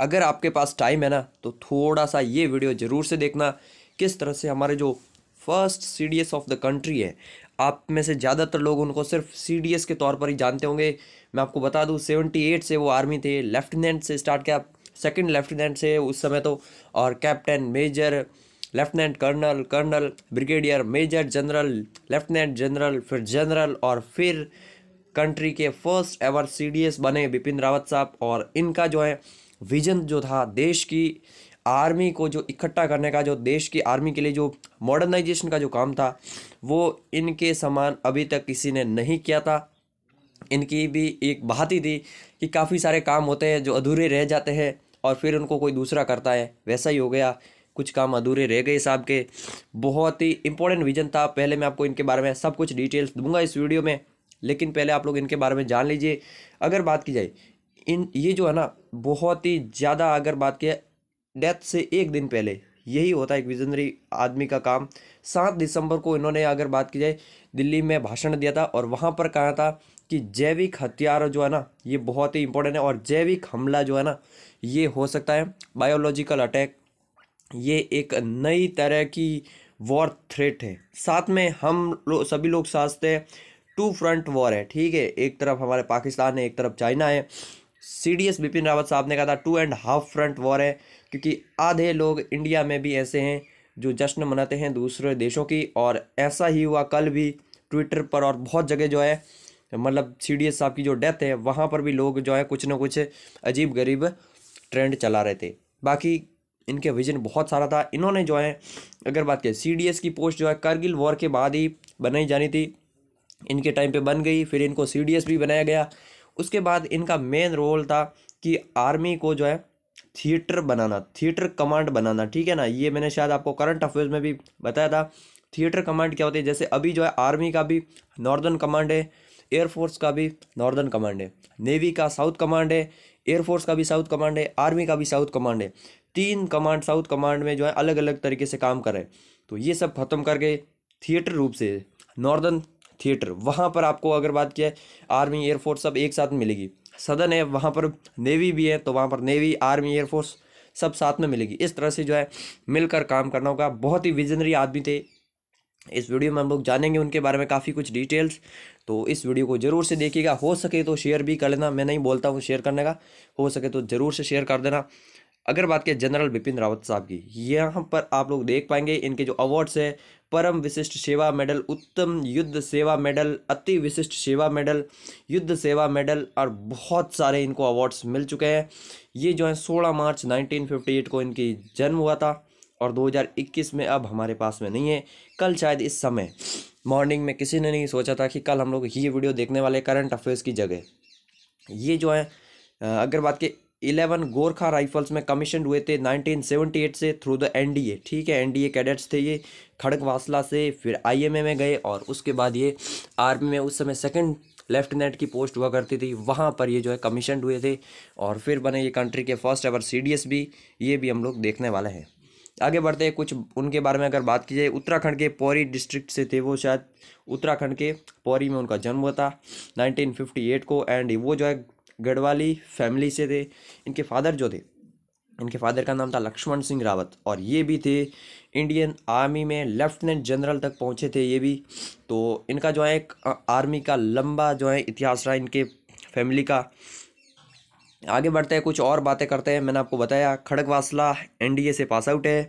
अगर आपके पास टाइम है ना तो थोड़ा सा ये वीडियो ज़रूर से देखना किस तरह से हमारे जो first C of the country है आप में से ज़्यादातर लोग उनको सिर्फ सी के तौर पर ही जानते होंगे मैं आपको बता दूँ सेवेंटी से वो आर्मी थे लेफ्टिनेंट से स्टार्ट किया सेकेंड लेफ्टिनेंट से उस समय तो और captain major lieutenant colonel colonel brigadier major general lieutenant general फिर जनरल और फिर कंट्री के फर्स्ट एवर सीडीएस बने बिपिन रावत साहब और इनका जो है विज़न जो था देश की आर्मी को जो इकट्ठा करने का जो देश की आर्मी के लिए जो मॉडर्नाइजेशन का जो काम था वो इनके समान अभी तक किसी ने नहीं किया था इनकी भी एक बात ही थी कि काफ़ी सारे काम होते हैं जो अधूरे रह जाते हैं और फिर उनको कोई दूसरा करता है वैसा ही हो गया कुछ काम अधूरे रह गए साहब के बहुत ही इंपॉर्टेंट विजन था पहले मैं आपको इनके बारे में सब कुछ डिटेल्स दूंगा इस वीडियो में लेकिन पहले आप लोग इनके बारे में जान लीजिए अगर बात की जाए इन ये जो है ना बहुत ही ज़्यादा अगर बात किया डेथ से एक दिन पहले यही होता है एक विजनरी आदमी का काम सात दिसंबर को इन्होंने अगर बात की जाए दिल्ली में भाषण दिया था और वहाँ पर कहा था कि जैविक हथियार जो है ना ये बहुत ही इंपॉर्टेंट है और जैविक हमला जो है ना ये हो सकता है बायोलॉजिकल अटैक ये एक नई तरह की वॉर थ्रेट है साथ में हम लो, सभी लोग साझते हैं टू फ्रंट वॉर है ठीक है एक तरफ हमारे पाकिस्तान है एक तरफ चाइना है सी बिपिन रावत साहब ने कहा था two and half front war है क्योंकि आधे लोग इंडिया में भी ऐसे हैं जो जश्न मनाते हैं दूसरे देशों की और ऐसा ही हुआ कल भी ट्विटर पर और बहुत जगह जो है मतलब सी डी एस साहब की जो डेथ है वहाँ पर भी लोग जो है कुछ ना कुछ अजीब गरीब ट्रेंड चला रहे थे बाकी इनके विजन बहुत सारा था इन्होंने जो है अगर बात करें सी डी एस की पोस्ट जो है करगिल वॉर के बाद ही बनाई जानी थी इनके टाइम पे बन गई फिर इनको सी डी एस भी बनाया गया उसके बाद इनका मेन रोल था कि आर्मी को जो है थिएटर बनाना थिएटर कमांड बनाना ठीक है ना ये मैंने शायद आपको करंट अफेयर्स में भी बताया था थिएटर कमांड क्या होती है जैसे अभी जो है आर्मी का भी नॉर्दर्न कमांड है एयरफोर्स का भी नॉर्दर्न कमांड है नेवी का साउथ कमांड है एयरफोर्स का भी साउथ कमांड है आर्मी का भी साउथ कमांड है तीन कमांड साउथ कमांड में जो है अलग अलग तरीके से काम कर रहे हैं तो ये सब खत्म करके थिएटर रूप से नॉर्दर्न थिएटर वहाँ पर आपको अगर बात किया आर्मी एयरफोर्स सब एक साथ मिलेगी सदन है वहाँ पर नेवी भी है तो वहाँ पर नेवी आर्मी एयरफोर्स सब साथ में मिलेगी इस तरह से जो है मिलकर काम करना होगा बहुत ही विजनरी आदमी थे इस वीडियो में हम लोग जानेंगे उनके बारे में काफ़ी कुछ डिटेल्स तो इस वीडियो को ज़रूर से देखिएगा हो सके तो शेयर भी कर लेना मैं नहीं बोलता हूँ शेयर करने का हो सके तो ज़रूर से शेयर कर देना अगर बात करें जनरल बिपिन रावत साहब की यहाँ पर आप लोग देख पाएंगे इनके जो अवार्ड्स है परम विशिष्ट सेवा मेडल उत्तम युद्ध सेवा मेडल अति विशिष्ट सेवा मेडल युद्ध सेवा मेडल और बहुत सारे इनको अवार्ड्स मिल चुके हैं ये जो है सोलह मार्च 1958 को इनकी जन्म हुआ था और 2021 में अब हमारे पास में नहीं है कल शायद इस समय मॉर्निंग में किसी ने नहीं सोचा था कि कल हम लोग ये वीडियो देखने वाले करंट अफेयर्स की जगह ये जो है अगर बात के इलेवन गोरखा राइफल्स में कमीशन हुए थे 1978 से थ्रू द एनडीए ठीक है एनडीए कैडेट्स थे ये वासला से फिर आईएमए में गए और उसके बाद ये आर्मी में उस समय सेकंड लेफ्टिनेंट की पोस्ट हुआ करती थी वहाँ पर ये जो है कमीशन हुए थे और फिर बने ये कंट्री के फर्स्ट एवर सी भी ये भी हम लोग देखने वाले हैं आगे बढ़ते हैं कुछ उनके बारे में अगर बात की जाए उत्तराखंड के पौरी डिस्ट्रिक्ट से थे वो शायद उत्तराखंड के पौरी में उनका जन्म हुआ था 1958 को एंड वो जो है गढ़वाली फैमिली से थे इनके फादर जो थे इनके फादर का नाम था लक्ष्मण सिंह रावत और ये भी थे इंडियन आर्मी में लेफ्टिनेंट जनरल तक पहुँचे थे ये भी तो इनका जो है एक आर्मी का लंबा जो है इतिहास रहा इनके फैमिली का आगे बढ़ते हैं कुछ और बातें करते हैं मैंने आपको बताया खड़गवासला एनडीए से पास आउट है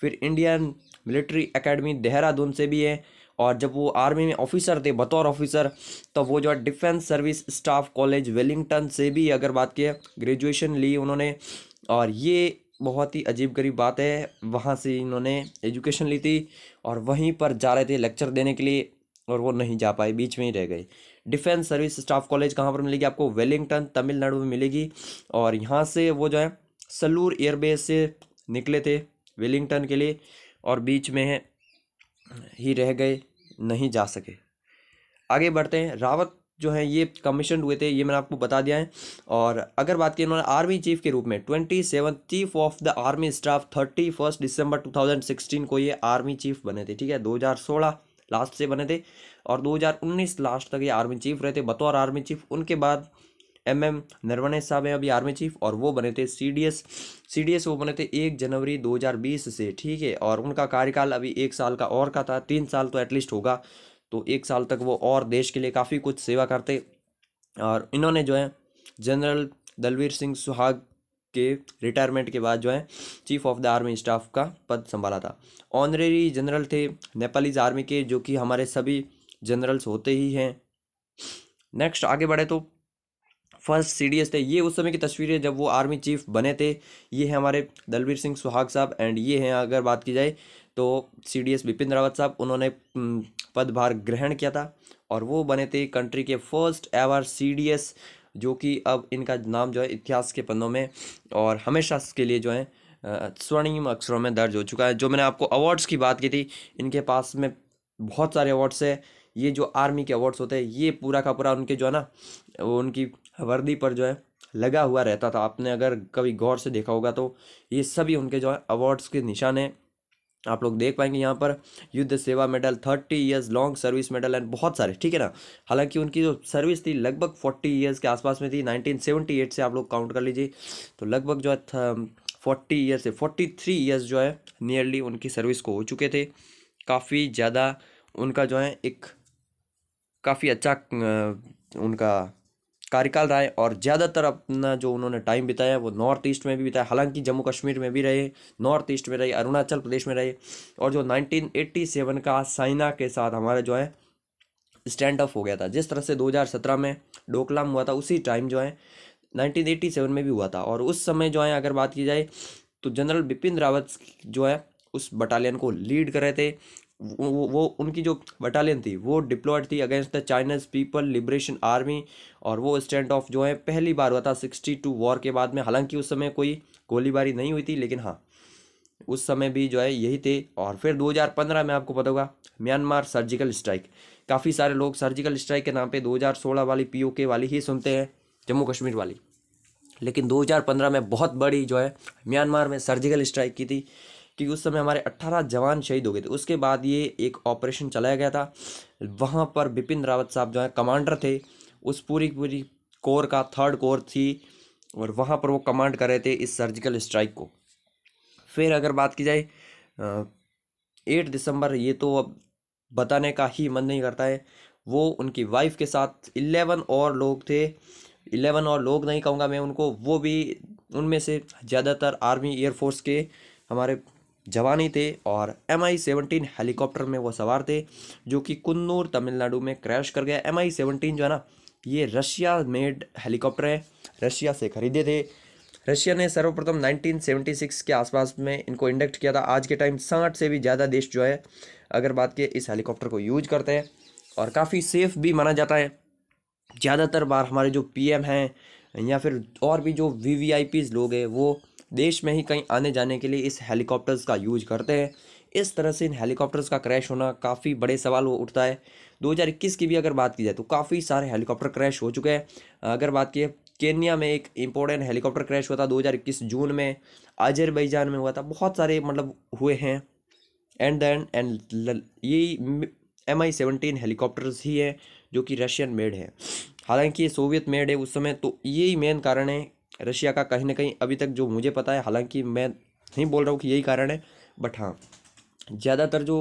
फिर इंडियन मिलिट्री एकेडमी देहरादून से भी है और जब वो आर्मी में ऑफिसर थे बतौर ऑफिसर तो वो जो है defence service staff college Wellington से भी अगर बात किए ग्रेजुएशन ली उन्होंने और ये बहुत ही अजीब गरीब बात है वहाँ से इन्होंने एजुकेशन ली थी और वहीं पर जा रहे थे लेक्चर देने के लिए और वो नहीं जा पाए बीच में ही रह गए डिफेंस सर्विस स्टाफ कॉलेज कहाँ पर मिलेगी आपको वेलिंगटन तमिलनाडु में मिलेगी और यहाँ से वो जो है सलूर एयरबेस से निकले थे वेलिंगटन के लिए और बीच में ही रह गए नहीं जा सके आगे बढ़ते हैं रावत जो हैं ये कमीशन हुए थे ये मैंने आपको बता दिया है और अगर बात की उन्होंने आर्मी चीफ के रूप में twenty seven chief of the army staff thirty first दिसंबर टू थाउजेंड सिक्सटीन को ये आर्मी चीफ बने थे ठीक है दो हज़ार सोलह लास्ट से बने थे और दो हज़ार उन्नीस लास्ट तक ये आर्मी चीफ रहे थे बतौर आर्मी चीफ उनके बाद एम एम नरवणे साहब हैं अभी आर्मी चीफ और वो बने थे C D S C D S वो बने थे एक जनवरी दो हज़ार बीस से ठीक है और उनका कार्यकाल अभी एक साल का और का था तीन साल तो एटलीस्ट होगा तो एक साल तक वो और देश के लिए काफ़ी कुछ सेवा करते और इन्होंने जो है जनरल दलवीर सिंह सुहाग के रिटायरमेंट के बाद जो है chief of the army staff का पद संभाला था ऑनरेरी जनरल थे नेपालीज आर्मी के जो कि हमारे सभी जनरल्स होते ही हैं नेक्स्ट आगे बढ़े तो फर्स्ट सी थे ये उस समय की तस्वीरें जब वो आर्मी चीफ बने थे ये हैं हमारे दलवीर सिंह सुहाग साहब एंड ये हैं अगर बात की जाए तो C D S Bipin Rawat साहब उन्होंने पदभार ग्रहण किया था और वो बने थे कंट्री के first ever C D S जो कि अब इनका नाम जो है इतिहास के पन्नों में और हमेशा के लिए जो है स्वर्णिम अक्षरों में दर्ज हो चुका है जो मैंने आपको अवार्ड्स की बात की थी इनके पास में बहुत सारे अवार्ड्स है ये जो आर्मी के अवार्ड्स होते हैं ये पूरा का पूरा उनके जो है ना उनकी वर्दी पर जो है लगा हुआ रहता था आपने अगर कभी गौर से देखा होगा तो ये सभी उनके जो है अवार्ड्स के निशान हैं आप लोग देख पाएंगे यहाँ पर Yudh Seva medal thirty years long service medal and बहुत सारे ठीक है ना हालांकि उनकी जो सर्विस थी लगभग फोर्टी ईयर्स के आसपास में थी नाइनटीन सेवेंटी एट से आप लोग काउंट कर लीजिए तो लगभग जो है फोर्टी ईयर्स से फोर्टी थ्री ईयर्स जो है नियरली उनकी सर्विस को हो चुके थे काफ़ी ज़्यादा उनका जो है एक काफ़ी अच्छा उनका कार्यकाल रहा है और ज़्यादातर अपना जो उन्होंने टाइम बिताया वो नॉर्थ ईस्ट में भी बिताया हालांकि जम्मू कश्मीर में भी रहे नॉर्थ ईस्ट में रहे अरुणाचल प्रदेश में रहे और जो 1987 का साइना के साथ हमारा जो है स्टैंड अप हो गया था जिस तरह से 2017 में डोकलाम हुआ था उसी टाइम जो है नाइनटीन में भी हुआ था और उस समय जो है अगर बात की जाए तो जनरल बिपिन रावत जो है उस बटालियन को लीड कर रहे थे वो, वो उनकी जो बटालियन थी वो डिप्लॉयड थी against the China's People Liberation Army और वो स्टैंड ऑफ जो है पहली बार हुआ था सिक्सटी टू वॉर के बाद में हालांकि उस समय कोई गोलीबारी नहीं हुई थी लेकिन हाँ उस समय भी जो है यही थे और फिर 2015 में आपको पता होगा म्यांमार सर्जिकल स्ट्राइक काफ़ी सारे लोग सर्जिकल स्ट्राइक के नाम पे 2016 वाली पीओके वाली ही सुनते हैं जम्मू कश्मीर वाली लेकिन 2015 में बहुत बड़ी जो है म्यांमार में सर्जिकल स्ट्राइक की थी क्योंकि उस समय हमारे अट्ठारह जवान शहीद हो गए थे उसके बाद ये एक ऑपरेशन चलाया गया था वहाँ पर बिपिन रावत साहब जो है कमांडर थे उस पूरी पूरी कोर का थर्ड कोर थी और वहाँ पर वो कमांड कर रहे थे इस सर्जिकल स्ट्राइक को फिर अगर बात की जाए एट दिसंबर ये तो अब बताने का ही मन नहीं करता है वो उनकी वाइफ के साथ इलेवन और लोग थे इलेवन और लोग नहीं कहूँगा मैं उनको वो भी उनमें से ज़्यादातर आर्मी एयरफोर्स के हमारे जवानी थे और एम आई सेवनटीन हेलीकॉप्टर में वो सवार थे जो कि कन्नूर तमिलनाडु में क्रैश कर गया एम आई सेवनटीन जो है ना ये रशिया मेड हेलीकॉप्टर है रशिया से ख़रीदे थे रशिया ने सर्वप्रथम 1976 के आसपास में इनको इंडक्ट किया था आज के टाइम साठ से भी ज़्यादा देश जो है अगर बात के इस हेलीकॉप्टर को यूज करते हैं और काफ़ी सेफ़ भी माना जाता है ज़्यादातर बार हमारे जो पीएम हैं या फिर और भी जो वी वी लोग हैं वो देश में ही कहीं आने जाने के लिए इस हेलीकॉप्टर्स का यूज करते हैं इस तरह से इन हेलीकॉप्टर्स का क्रैश होना काफ़ी बड़े सवाल वो उठता है 2021 की भी अगर बात की जाए तो काफ़ी सारे हेलीकॉप्टर क्रैश हो चुके हैं अगर बात की केन्या में एक इम्पोर्टेंट हेलीकॉप्टर क्रैश हुआ था दो जून में अजरबैजान में हुआ था बहुत सारे मतलब हुए हैं एंड देन एंड ये एम आई सेवनटीन हेलीकॉप्टर्स ही हैं जो कि रशियन मेड है हालांकि ये सोवियत मेड है उस समय तो यही मेन कारण है रशिया का कहीं ना कहीं अभी तक जो मुझे पता है हालांकि मैं नहीं बोल रहा हूँ कि यही कारण है बट हाँ ज़्यादातर जो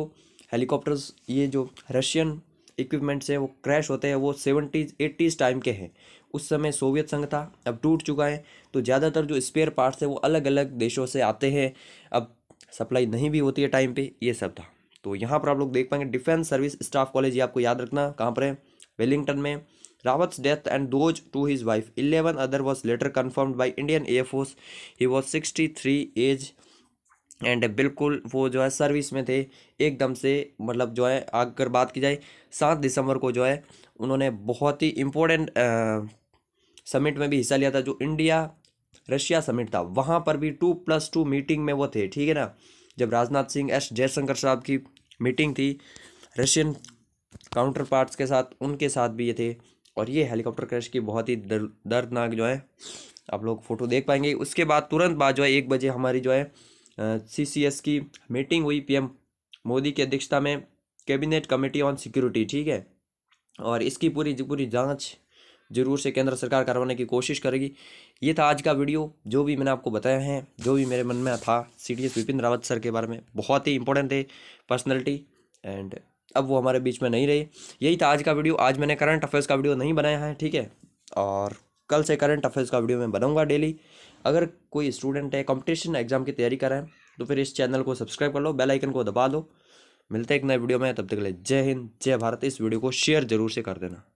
हेलीकॉप्टर्स ये जो रशियन इक्विपमेंट्स हैं वो क्रैश होते हैं वो सेवेंटीज़ एट्टीज़ टाइम के हैं उस समय सोवियत संघ था अब टूट चुका है तो ज़्यादातर जो स्पेयर पार्ट्स हैं वो अलग अलग देशों से आते हैं अब सप्लाई नहीं भी होती है टाइम पे ये सब था तो यहाँ पर आप लोग देख पाएंगे डिफेंस सर्विस स्टाफ कॉलेज ये आपको याद रखना कहाँ पर है वेलिंगटन में Rawat's death and those to his wife. Eleven other was later confirmed by Indian Air Force. He was three age and बिल्कुल वो जो है सर्विस में थे एकदम से मतलब जो है अगर बात की जाए सात दिसंबर को जो है उन्होंने बहुत ही इम्पोर्टेंट समिट में भी हिस्सा लिया था जो इंडिया रशिया समिट था वहाँ पर भी टू प्लस टू मीटिंग में वो थे ठीक है ना जब राजनाथ सिंह एस जयशंकर साहब की मीटिंग थी रशियन काउंटर पार्ट्स के साथ उनके साथ भी ये थे और ये हेलीकॉप्टर क्रैश की बहुत ही दर्दनाक जो है आप लोग फ़ोटो देख पाएंगे उसके बाद तुरंत बाद जो है एक बजे हमारी जो है सीसीएस की मीटिंग हुई पीएम मोदी की अध्यक्षता में कैबिनेट कमेटी ऑन सिक्योरिटी ठीक है और इसकी पूरी पूरी जांच जरूर से केंद्र सरकार करवाने की कोशिश करेगी ये था आज का वीडियो जो भी मैंने आपको बताया है जो भी मेरे मन में था C D S Bipin Rawat sir के बारे में बहुत ही इंपॉर्टेंट है पर्सनैलिटी एंड अब वो हमारे बीच में नहीं रही यही था आज का वीडियो आज मैंने करंट अफेयर्स का वीडियो नहीं बनाया है ठीक है और कल से करंट अफेयर्स का वीडियो मैं बनाऊंगा डेली अगर कोई स्टूडेंट है कंपटीशन एग्जाम की तैयारी कर तो फिर इस चैनल को सब्सक्राइब कर लो बेल आइकन को दबा दो मिलते हैं एक नए वीडियो में तब तक के लिए जय हिंद जय भारत इस वीडियो को शेयर जरूर से कर देना